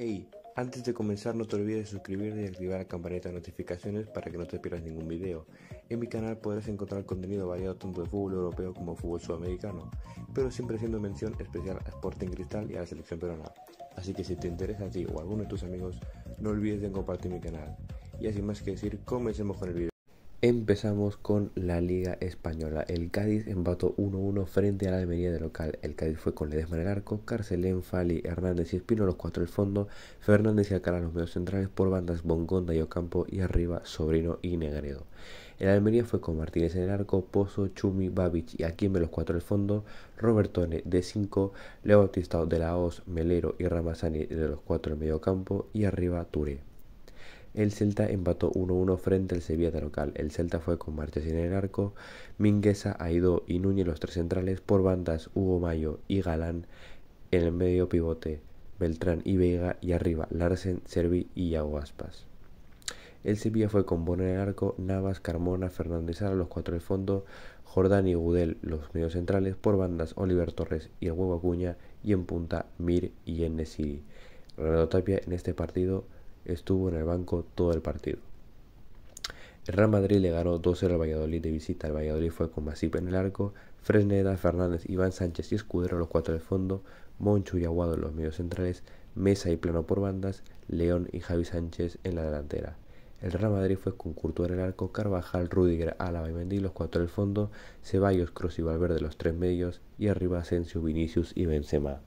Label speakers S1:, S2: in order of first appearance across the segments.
S1: Hey, antes de comenzar no te olvides de suscribirte y activar la campanita de notificaciones para que no te pierdas ningún video. En mi canal podrás encontrar contenido variado tanto de fútbol europeo como fútbol sudamericano, pero siempre haciendo mención especial a Sporting Cristal y a la selección peruana. Así que si te interesa a ti o a alguno de tus amigos, no olvides de compartir mi canal. Y así más que decir, comencemos con el video. Empezamos con la Liga Española. El Cádiz empató 1-1 frente a la Almería de local. El Cádiz fue con Ledesma en el arco, Carcelén, Fali, Hernández y Espino, los cuatro el fondo, Fernández y Alcalá los medios centrales, por bandas Bongonda y Ocampo y arriba Sobrino y Negredo. El Almería fue con Martínez en el arco, Pozo, Chumi, Babich y me los cuatro el fondo, Robertone de 5, Leo Bautista de la OZ, Melero y Ramazani de los cuatro en medio campo y arriba Ture. El Celta empató 1-1 frente al Sevilla de local. El Celta fue con Martes en el arco, Mingueza, Aido y Núñez los tres centrales, por bandas Hugo Mayo y Galán, en el medio pivote Beltrán y Vega y arriba Larsen, Servi y Iago Aspas. El Sevilla fue con Bono en el arco, Navas, Carmona, Fernández Ara los cuatro de fondo, Jordán y Gudel, los medios centrales, por bandas Oliver Torres y el huevo Acuña, y en punta Mir y Enesiri. Renato Tapia en este partido estuvo en el banco todo el partido. El Real Madrid le ganó 2-0 al Valladolid de visita. El Valladolid fue con Masip en el arco, Fresneda, Fernández, Iván Sánchez y Escudero los cuatro del fondo, Moncho y Aguado en los medios centrales, Mesa y Plano por bandas, León y Javi Sánchez en la delantera. El Real Madrid fue con Courtois en el arco, Carvajal, Rudiger, Álava y Mendy los cuatro del fondo, Ceballos, Cruz y Valverde los tres medios y arriba Asensio, Vinicius y Benzema.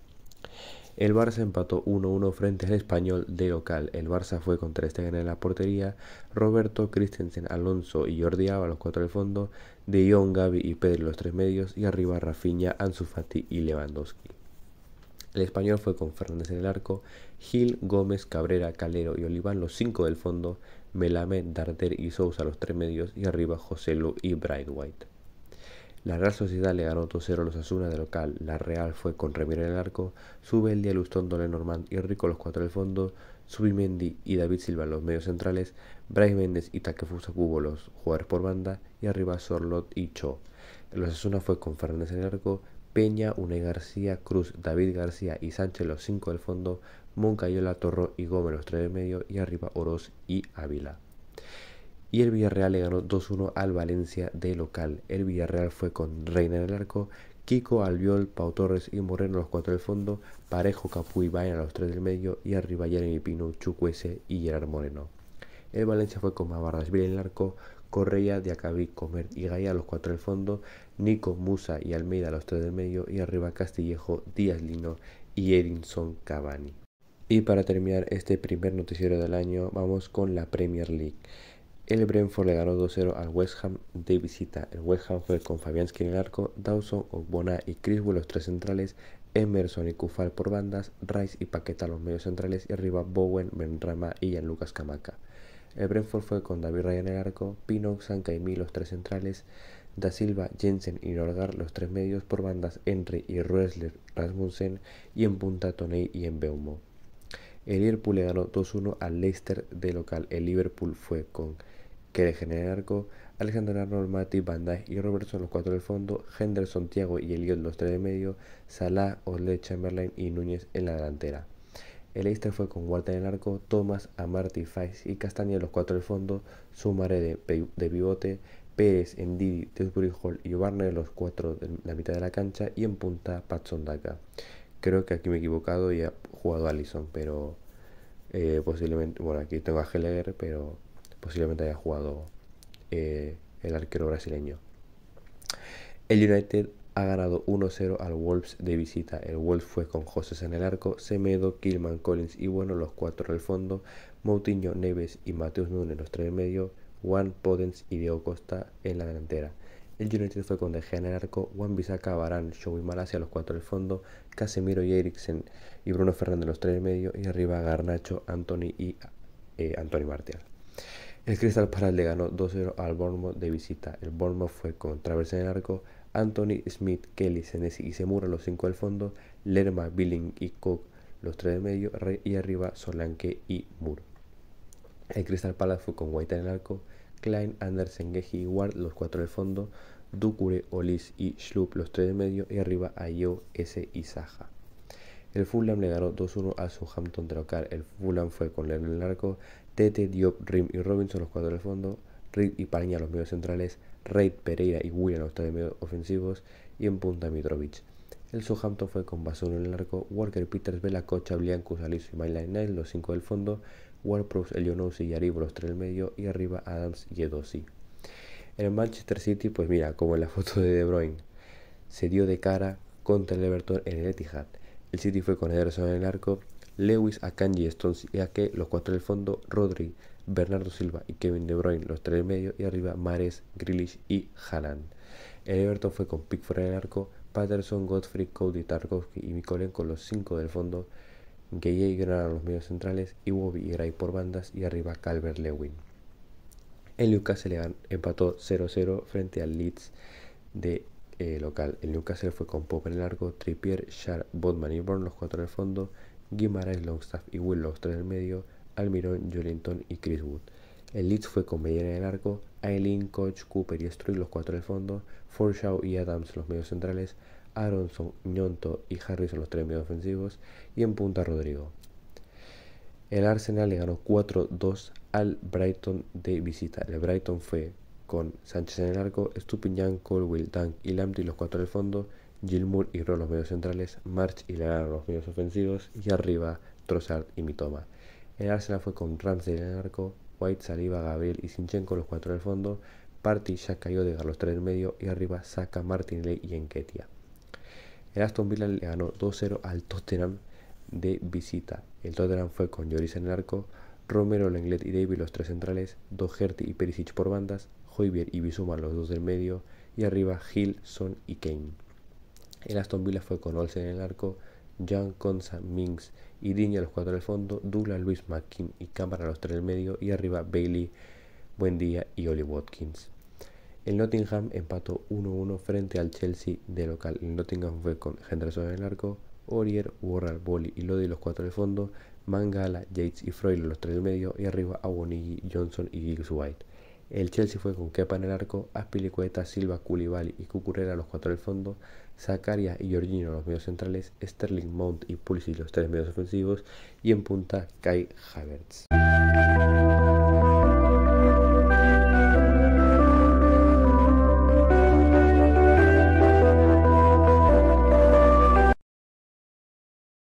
S1: El Barça empató 1-1 frente al español de local. El Barça fue con tres Stegen en la portería, Roberto, Christensen, Alonso y Jordi Alba los cuatro del fondo, De Jong, Gaby y Pedro los tres medios y arriba Rafinha, Ansu Fati y Lewandowski. El español fue con Fernández en el arco, Gil, Gómez, Cabrera, Calero y Oliván los cinco del fondo, Melame, Darder y Sousa los tres medios y arriba José Lu y Bright White. La Real Sociedad le ganó 2-0 a los Asuna de local. La Real fue con Remiro en el arco, Lustón, Don Lenormand y Rico los cuatro del fondo, Subimendi y David Silva los medios centrales, Bryce Méndez y Takefusa Cubo los jugadores por banda y arriba Sorlot y Cho. Los Asuna fue con Fernández en el arco, Peña, Une García, Cruz, David García y Sánchez los cinco del fondo, Moncayola, Torro y Gómez los tres del medio y arriba Oroz y Ávila. Y el Villarreal le ganó 2-1 al Valencia de local. El Villarreal fue con Reina en el arco, Kiko, Albiol, Pau Torres y Moreno los cuatro del fondo, Parejo, y Baena los tres del medio y arriba Jeremy Pino, Chucuese y Gerard Moreno. El Valencia fue con Vila en el arco, Correa, Diacabí, Comer y Gaia los cuatro del fondo, Nico, Musa y Almeida los tres del medio y arriba Castillejo, Díaz Lino y Edinson Cavani. Y para terminar este primer noticiero del año vamos con la Premier League. El Brentford le ganó 2-0 al West Ham de visita. El West Ham fue con Fabianski en el arco, Dawson, Ogbona y Criswell los tres centrales, Emerson y Kufal por bandas, Rice y Paqueta los medios centrales y arriba Bowen, Benrama y Lucas Camaca. El Brentford fue con David Ryan en el arco, Pino, y Caimí los tres centrales, Da Silva, Jensen y Norgar los tres medios por bandas, Henry y Ruesler, Rasmussen y en punta Toney y en Beumo. El Liverpool le ganó 2-1 al Leicester de local. El Liverpool fue con que le en el arco, Alexander Arnold, Mati, Van y Robertson los cuatro del fondo, Henderson, Thiago y Elliot los tres de medio, Salah, Ole, Chamberlain y Núñez en la delantera. El Easter fue con Walter en el arco, Thomas, Amarty, Fais y Castaña los cuatro del fondo, Sumare de, pivote, Pérez, Didi, Dewsbury Hall y Warner los cuatro de la mitad de la cancha y en punta Patson Daka. Creo que aquí me he equivocado y ha jugado Allison, pero eh, posiblemente, bueno, aquí tengo a Heller, pero posiblemente haya jugado eh, el arquero brasileño. El United ha ganado 1-0 al Wolves de visita. El Wolves fue con José en el arco, Semedo, Kilman, Collins y bueno, los cuatro del fondo, Moutinho, Neves y Mateus Nunes, los tres en medio, Juan Podens y Diego Costa en la delantera. El United fue con De Gea en el arco, Juan Bisaca, Barán, Show y Malasia, los cuatro del fondo, Casemiro y Eriksen y Bruno Fernández, los tres en medio, y arriba Garnacho, Anthony y eh, Anthony Martial. El Crystal Palace le ganó 2-0 al Bournemouth de visita. El Bournemouth fue con Travers en el arco, Anthony, Smith, Kelly, Senesi y Semura los 5 del fondo, Lerma, Billing y Cook los 3 de medio y arriba Solanke y Mur. El Crystal Palace fue con White en el arco, Klein, Andersen, Geji y Ward los 4 del fondo, Dukure, Olis y Schlup los 3 de medio y arriba Ayo, S y Saja. El Fulham le ganó 2-1 a Southampton de local. El Fulham fue con Lerma en el arco, Dete Diop, Rim y Robinson, los cuatro del fondo, Reed y Paña, los medios centrales, Reid, Pereira y William, los tres medios ofensivos, y en punta Mitrovic. El Southampton fue con Basuno en el arco, Walker, Peters, Vela, Cocha, Bliancus, Aliso y maitland Niles, los cinco del fondo, warproof Elionosi y Aribro, los tres del medio, y arriba Adams y Edosi. En el Manchester City, pues mira, como en la foto de De Bruyne, se dio de cara contra el Everton en el Etihad. El City fue con Ederson en el arco, Lewis, Akanji Stones y Ake, los cuatro del fondo, Rodri, Bernardo Silva y Kevin De Bruyne, los tres del medio, y arriba Mares, Grealish y Haaland. El Everton fue con Pickford en el arco, Patterson, Godfrey, Cody, Tarkovsky y Mikolen con los cinco del fondo, Gueye y Granada los medios centrales, y Bobby y por bandas, y arriba Calvert Lewin. El Newcastle empató 0-0 frente al Leeds de eh, local. El Newcastle fue con Pope en el arco, Trippier, Sharp, Bodman y Bourne, los cuatro del fondo, Guimaraes, Longstaff y tres en el medio, Almirón, Jolinton y Chris Wood. El Leeds fue con Medina en el arco, Aileen, Koch, Cooper y Struy los cuatro en fondo, Forshaw y Adams los medios centrales, Aronson, Ñonto y Harrison los tres medios ofensivos y en punta Rodrigo. El Arsenal le ganó 4-2 al Brighton de visita. El Brighton fue con Sánchez en el arco, Stupinian, coldwell, Dunk y Lamptey los cuatro en fondo, Gilmour ignoró los medios centrales, March y ganaron los medios ofensivos y arriba Trossard y Mitoma. El Arsenal fue con Ramsey en el arco, White, Saliba, Gabriel y Sinchenko los cuatro en el fondo, Party ya cayó de los tres en medio y arriba Saka, Martinelli y Enketia. El Aston Villa le ganó 2-0 al Tottenham de visita. El Tottenham fue con Lloris en el arco, Romero, Lenglet y David los tres centrales, Doherty y Perisic por bandas, Hoybier y Bisuma los dos del medio y arriba Gil, Son y Kane. El Aston Villa fue con Olsen en el arco, John Consa Minks y a los cuatro del fondo, Douglas Luis McKim y Cámara los tres del medio y arriba Bailey, Buendía y Oli Watkins. El Nottingham empató 1-1 frente al Chelsea de local. El Nottingham fue con Henderson en el arco, Orier, Warral, Boli y Lodi los cuatro del fondo, Mangala, Yates y Freud los tres del medio y arriba Awonigi, Johnson y Giggs White. El Chelsea fue con Kepa en el arco, Aspilicueta, Silva, Koulibaly y Cucurella los cuatro del fondo, Zacaria y Jorginho los medios centrales, Sterling, Mount y Pulisic los tres medios ofensivos y en punta Kai Havertz.